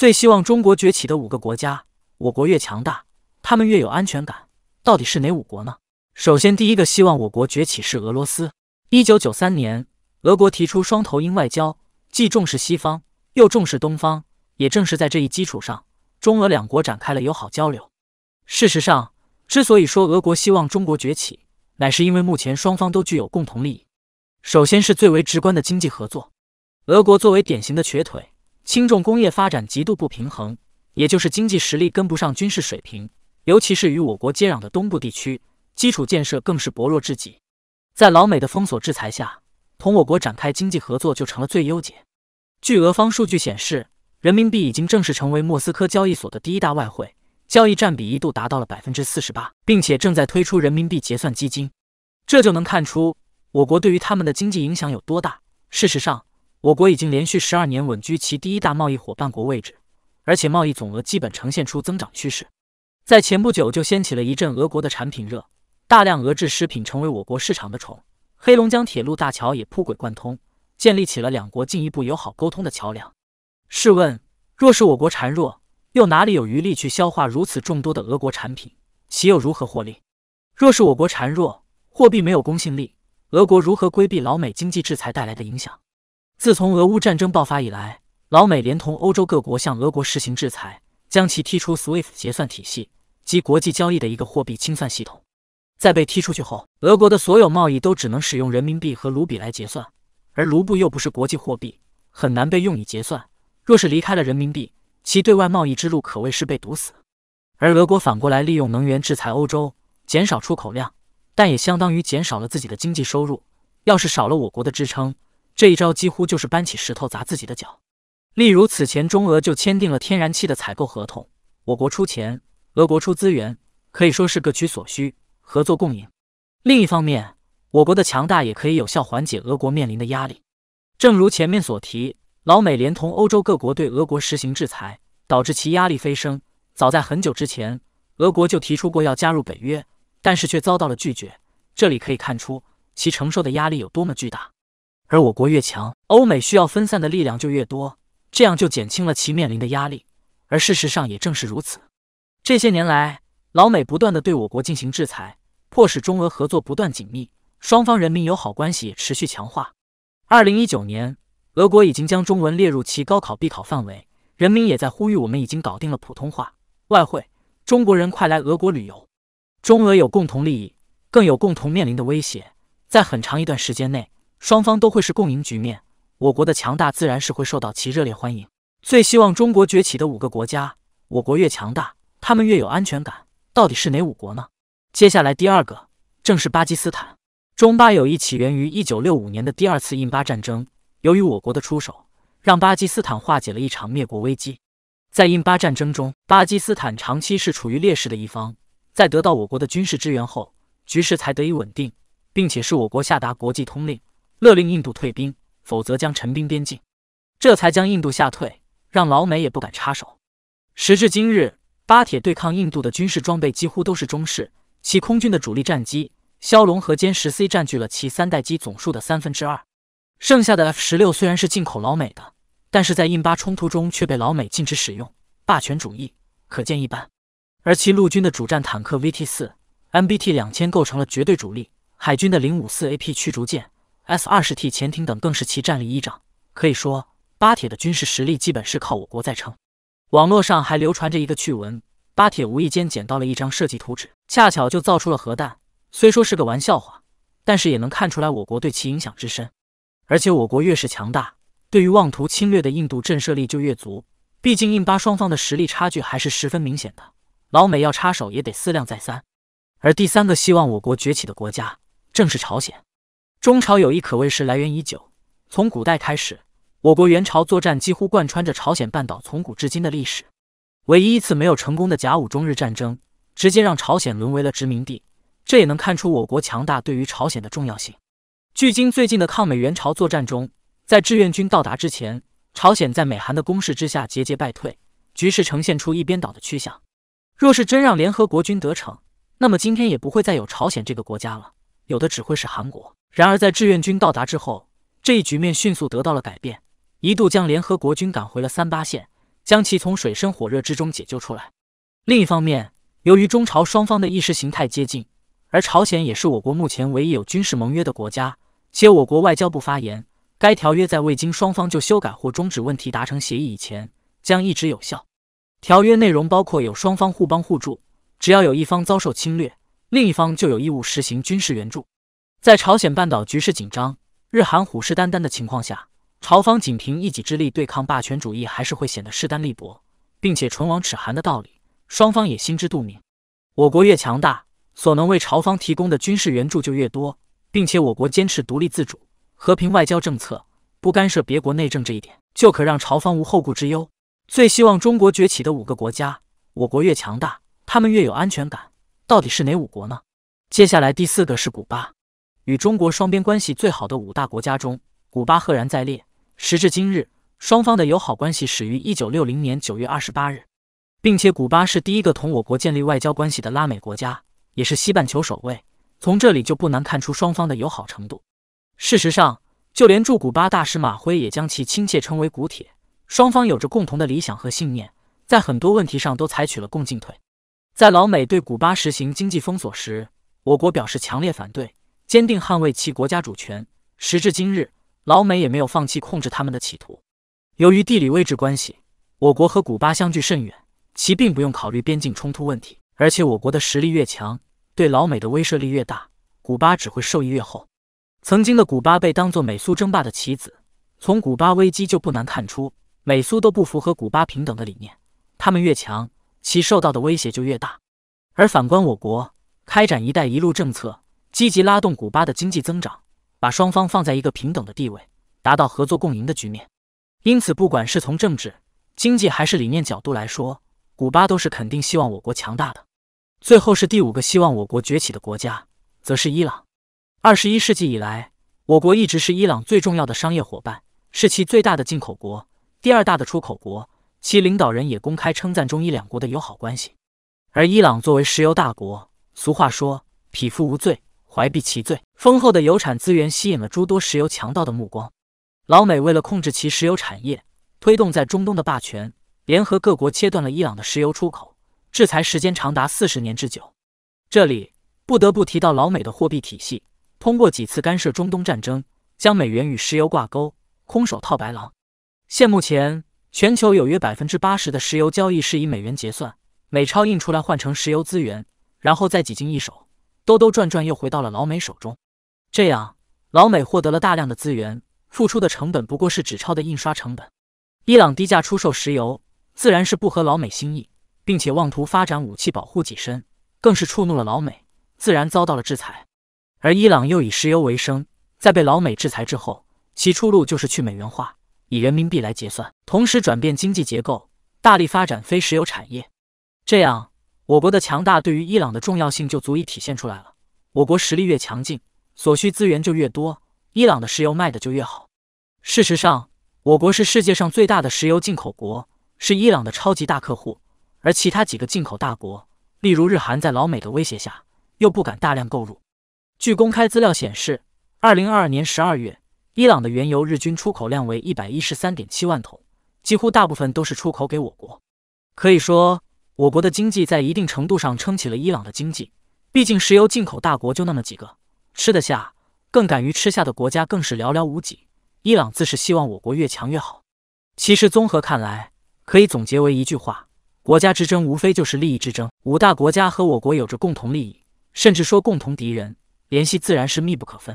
最希望中国崛起的五个国家，我国越强大，他们越有安全感。到底是哪五国呢？首先，第一个希望我国崛起是俄罗斯。一九九三年，俄国提出双头鹰外交，既重视西方，又重视东方。也正是在这一基础上，中俄两国展开了友好交流。事实上，之所以说俄国希望中国崛起，乃是因为目前双方都具有共同利益。首先是最为直观的经济合作。俄国作为典型的瘸腿。轻重工业发展极度不平衡，也就是经济实力跟不上军事水平，尤其是与我国接壤的东部地区，基础建设更是薄弱至极。在老美的封锁制裁下，同我国展开经济合作就成了最优解。据俄方数据显示，人民币已经正式成为莫斯科交易所的第一大外汇交易，占比一度达到了百分之四十八，并且正在推出人民币结算基金。这就能看出我国对于他们的经济影响有多大。事实上，我国已经连续十二年稳居其第一大贸易伙伴国位置，而且贸易总额基本呈现出增长趋势。在前不久就掀起了一阵俄国的产品热，大量俄制食品成为我国市场的宠。黑龙江铁路大桥也铺轨贯通，建立起了两国进一步友好沟通的桥梁。试问，若是我国孱弱，又哪里有余力去消化如此众多的俄国产品？其又如何获利？若是我国孱弱，货币没有公信力，俄国如何规避老美经济制裁带来的影响？自从俄乌战争爆发以来，老美连同欧洲各国向俄国实行制裁，将其踢出 SWIFT 结算体系及国际交易的一个货币清算系统。在被踢出去后，俄国的所有贸易都只能使用人民币和卢比来结算，而卢布又不是国际货币，很难被用以结算。若是离开了人民币，其对外贸易之路可谓是被堵死。而俄国反过来利用能源制裁欧洲，减少出口量，但也相当于减少了自己的经济收入。要是少了我国的支撑，这一招几乎就是搬起石头砸自己的脚。例如，此前中俄就签订了天然气的采购合同，我国出钱，俄国出资源，可以说是各取所需，合作共赢。另一方面，我国的强大也可以有效缓解俄国面临的压力。正如前面所提，老美连同欧洲各国对俄国实行制裁，导致其压力飞升。早在很久之前，俄国就提出过要加入北约，但是却遭到了拒绝。这里可以看出其承受的压力有多么巨大。而我国越强，欧美需要分散的力量就越多，这样就减轻了其面临的压力。而事实上也正是如此，这些年来，老美不断的对我国进行制裁，迫使中俄合作不断紧密，双方人民友好关系也持续强化。二零一九年，俄国已经将中文列入其高考必考范围，人民也在呼吁我们已经搞定了普通话、外汇，中国人快来俄国旅游。中俄有共同利益，更有共同面临的威胁，在很长一段时间内。双方都会是共赢局面，我国的强大自然是会受到其热烈欢迎。最希望中国崛起的五个国家，我国越强大，他们越有安全感。到底是哪五国呢？接下来第二个正是巴基斯坦。中巴友谊起源于一九六五年的第二次印巴战争，由于我国的出手，让巴基斯坦化解了一场灭国危机。在印巴战争中，巴基斯坦长期是处于劣势的一方，在得到我国的军事支援后，局势才得以稳定，并且是我国下达国际通令。勒令印度退兵，否则将陈兵边境，这才将印度吓退，让老美也不敢插手。时至今日，巴铁对抗印度的军事装备几乎都是中式，其空军的主力战机枭龙和歼十 C 占据了其三代机总数的三分之二，剩下的 F 十六虽然是进口老美的，但是在印巴冲突中却被老美禁止使用，霸权主义可见一斑。而其陆军的主战坦克 VT 四、MBT 两千构成了绝对主力，海军的零五四 AP 驱逐舰。S 二十 T 潜艇等更是其战力依仗，可以说巴铁的军事实力基本是靠我国在撑。网络上还流传着一个趣闻，巴铁无意间捡到了一张设计图纸，恰巧就造出了核弹。虽说是个玩笑话，但是也能看出来我国对其影响之深。而且我国越是强大，对于妄图侵略的印度震慑力就越足。毕竟印巴双方的实力差距还是十分明显的，老美要插手也得思量再三。而第三个希望我国崛起的国家正是朝鲜。中朝友谊可谓是来源已久，从古代开始，我国元朝作战几乎贯穿着朝鲜半岛从古至今的历史。唯一一次没有成功的甲午中日战争，直接让朝鲜沦为了殖民地，这也能看出我国强大对于朝鲜的重要性。距今最近的抗美援朝作战中，在志愿军到达之前，朝鲜在美韩的攻势之下节节败退，局势呈现出一边倒的趋向。若是真让联合国军得逞，那么今天也不会再有朝鲜这个国家了，有的只会是韩国。然而，在志愿军到达之后，这一局面迅速得到了改变，一度将联合国军赶回了三八线，将其从水深火热之中解救出来。另一方面，由于中朝双方的意识形态接近，而朝鲜也是我国目前唯一有军事盟约的国家。且我国外交部发言，该条约在未经双方就修改或终止问题达成协议以前，将一直有效。条约内容包括有双方互帮互助，只要有一方遭受侵略，另一方就有义务实行军事援助。在朝鲜半岛局势紧张、日韩虎视眈眈的情况下，朝方仅凭一己之力对抗霸权主义，还是会显得势单力薄，并且唇亡齿寒的道理，双方也心知肚明。我国越强大，所能为朝方提供的军事援助就越多，并且我国坚持独立自主、和平外交政策，不干涉别国内政这一点，就可让朝方无后顾之忧。最希望中国崛起的五个国家，我国越强大，他们越有安全感。到底是哪五国呢？接下来第四个是古巴。与中国双边关系最好的五大国家中，古巴赫然在列。时至今日，双方的友好关系始于一九六零年九月二十八日，并且古巴是第一个同我国建立外交关系的拉美国家，也是西半球首位。从这里就不难看出双方的友好程度。事实上，就连驻古巴大使马辉也将其亲切称为“古铁”。双方有着共同的理想和信念，在很多问题上都采取了共进退。在老美对古巴实行经济封锁时，我国表示强烈反对。坚定捍卫其国家主权。时至今日，老美也没有放弃控制他们的企图。由于地理位置关系，我国和古巴相距甚远，其并不用考虑边境冲突问题。而且，我国的实力越强，对老美的威慑力越大，古巴只会受益越厚。曾经的古巴被当作美苏争霸的棋子，从古巴危机就不难看出，美苏都不符合古巴平等的理念。他们越强，其受到的威胁就越大。而反观我国，开展“一带一路”政策。积极拉动古巴的经济增长，把双方放在一个平等的地位，达到合作共赢的局面。因此，不管是从政治、经济还是理念角度来说，古巴都是肯定希望我国强大的。最后是第五个希望我国崛起的国家，则是伊朗。二十一世纪以来，我国一直是伊朗最重要的商业伙伴，是其最大的进口国、第二大的出口国。其领导人也公开称赞中伊两国的友好关系。而伊朗作为石油大国，俗话说“匹夫无罪”。怀璧其罪，丰厚的油产资源吸引了诸多石油强盗的目光。老美为了控制其石油产业，推动在中东的霸权，联合各国切断了伊朗的石油出口，制裁时间长达四十年之久。这里不得不提到老美的货币体系，通过几次干涉中东战争，将美元与石油挂钩。空手套白狼，现目前全球有约百分之八十的石油交易是以美元结算，美钞印出来换成石油资源，然后再几经一手。兜兜转转又回到了老美手中，这样老美获得了大量的资源，付出的成本不过是纸钞的印刷成本。伊朗低价出售石油，自然是不合老美心意，并且妄图发展武器保护己身，更是触怒了老美，自然遭到了制裁。而伊朗又以石油为生，在被老美制裁之后，其出路就是去美元化，以人民币来结算，同时转变经济结构，大力发展非石油产业。这样。我国的强大对于伊朗的重要性就足以体现出来了。我国实力越强劲，所需资源就越多，伊朗的石油卖得就越好。事实上，我国是世界上最大的石油进口国，是伊朗的超级大客户，而其他几个进口大国，例如日韩，在老美的威胁下又不敢大量购入。据公开资料显示，二零二二年十二月，伊朗的原油日均出口量为一百一十三点七万桶，几乎大部分都是出口给我国，可以说。我国的经济在一定程度上撑起了伊朗的经济，毕竟石油进口大国就那么几个，吃得下，更敢于吃下的国家更是寥寥无几。伊朗自是希望我国越强越好。其实综合看来，可以总结为一句话：国家之争无非就是利益之争。五大国家和我国有着共同利益，甚至说共同敌人，联系自然是密不可分。